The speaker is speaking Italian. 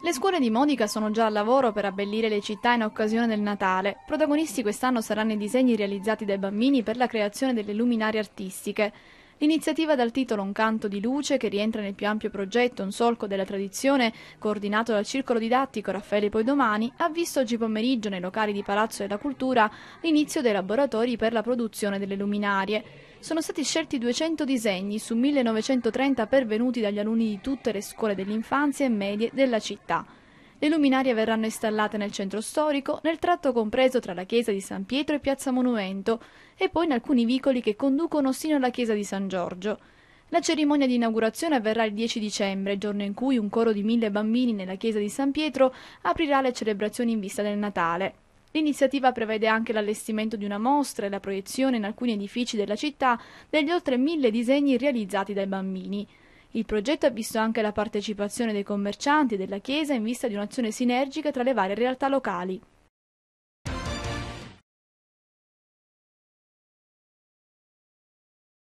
Le scuole di Modica sono già al lavoro per abbellire le città in occasione del Natale. Protagonisti quest'anno saranno i disegni realizzati dai bambini per la creazione delle luminarie artistiche. L'iniziativa dal titolo Un canto di luce, che rientra nel più ampio progetto Un solco della tradizione, coordinato dal circolo didattico Raffaele Poidomani, ha visto oggi pomeriggio nei locali di Palazzo della Cultura l'inizio dei laboratori per la produzione delle luminarie sono stati scelti 200 disegni su 1930 pervenuti dagli alunni di tutte le scuole dell'infanzia e medie della città. Le luminarie verranno installate nel centro storico, nel tratto compreso tra la chiesa di San Pietro e piazza Monumento, e poi in alcuni vicoli che conducono sino alla chiesa di San Giorgio. La cerimonia di inaugurazione avverrà il 10 dicembre, giorno in cui un coro di mille bambini nella chiesa di San Pietro aprirà le celebrazioni in vista del Natale. L'iniziativa prevede anche l'allestimento di una mostra e la proiezione in alcuni edifici della città degli oltre mille disegni realizzati dai bambini. Il progetto ha visto anche la partecipazione dei commercianti e della Chiesa in vista di un'azione sinergica tra le varie realtà locali.